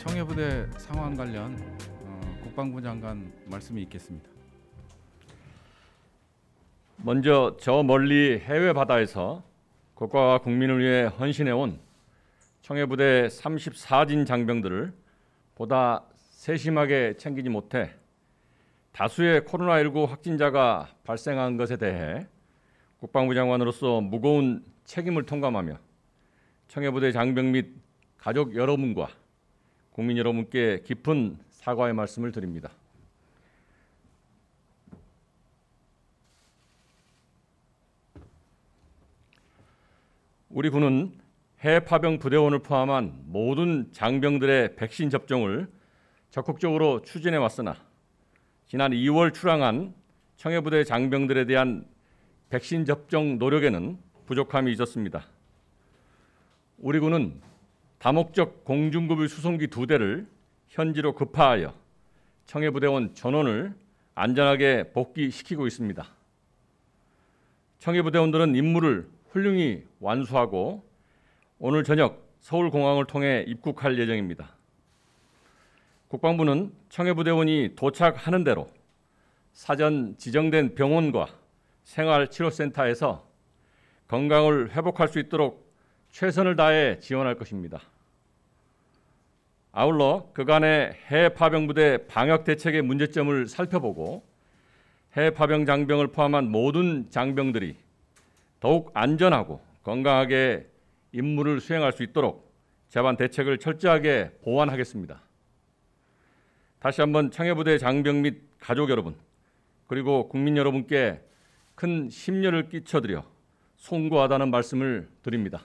청해부대 상황 관련 어, 국방부 장관 말씀이 있겠습니다. 먼저 저 멀리 해외 바다에서 국가와 국민을 위해 헌신해온 청해부대 34진 장병들을 보다 세심하게 챙기지 못해 다수의 코로나19 확진자가 발생한 것에 대해 국방부 장관으로서 무거운 책임을 통감하며 청해부대 장병 및 가족 여러분과 국민 여러분께 깊은 사과의 말씀을 드립니다. 우리 군은 해 파병 부대원을 포함한 모든 장병들의 백신 접종을 적극적으로 추진해 왔으나 지난 2월 출항한 청해부대 장병들에 대한 백신 접종 노력에는 부족함이 있었습니다. 우리 군은 다목적 공중급유 수송기 두 대를 현지로 급파하여 청해부대원 전원을 안전하게 복귀시키고 있습니다. 청해부대원들은 임무를 훌륭히 완수하고 오늘 저녁 서울공항을 통해 입국할 예정입니다. 국방부는 청해부대원이 도착하는 대로 사전 지정된 병원과 생활치료센터에서 건강을 회복할 수 있도록 최선을 다해 지원할 것입니다. 아울러 그간의 해 파병 부대 방역 대책의 문제점을 살펴보고 해 파병 장병을 포함한 모든 장병들이 더욱 안전하고 건강하게 임무를 수행할 수 있도록 제반 대책을 철저하게 보완하겠습니다. 다시 한번 청해부대 장병 및 가족 여러분 그리고 국민 여러분께 큰 심려를 끼쳐드려 송구하다는 말씀을 드립니다.